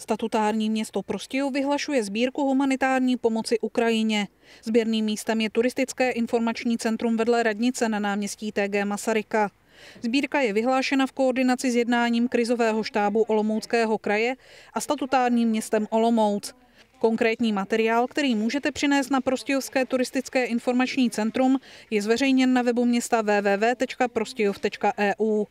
Statutární město Prostějov vyhlašuje sbírku humanitární pomoci Ukrajině. Sběrným místem je turistické informační centrum vedle radnice na náměstí TG Masaryka. Sbírka je vyhlášena v koordinaci s jednáním krizového štábu Olomouckého kraje a statutárním městem Olomouc. Konkrétní materiál, který můžete přinést na Prostějovské turistické informační centrum, je zveřejněn na webu města www.prostějov.eu.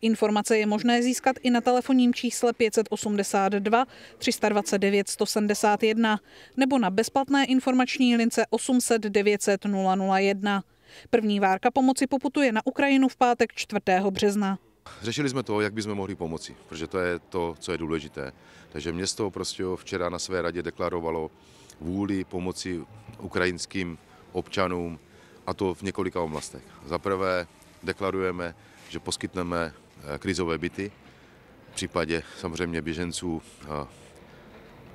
Informace je možné získat i na telefonním čísle 582 329 171 nebo na bezplatné informační lince 800 900 001. První várka pomoci poputuje na Ukrajinu v pátek 4. března. Řešili jsme to, jak bychom mohli pomoci, protože to je to, co je důležité. Takže město prostě včera na své radě deklarovalo vůli pomoci ukrajinským občanům, a to v několika oblastech. Za prvé deklarujeme, že poskytneme eh, krizové byty v případě samozřejmě běženců, eh,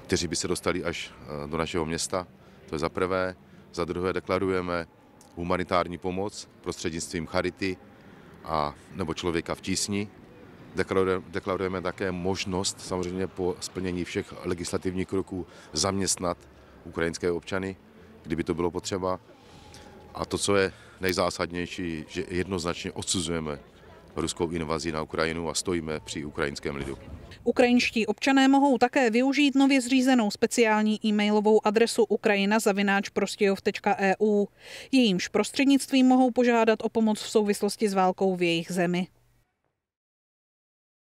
kteří by se dostali až eh, do našeho města. To je za prvé. Za druhé deklarujeme humanitární pomoc prostřednictvím charity, a, nebo člověka v tísni. Deklarujeme, deklarujeme také možnost samozřejmě po splnění všech legislativních kroků zaměstnat ukrajinské občany, kdyby to bylo potřeba. A to, co je nejzásadnější, že jednoznačně odsuzujeme ruskou invazí na Ukrajinu a stojíme při ukrajinském lidu. Ukrajinští občané mohou také využít nově zřízenou speciální e-mailovou adresu ukrajina-prostějov.eu. E Jejímž prostřednictvím mohou požádat o pomoc v souvislosti s válkou v jejich zemi.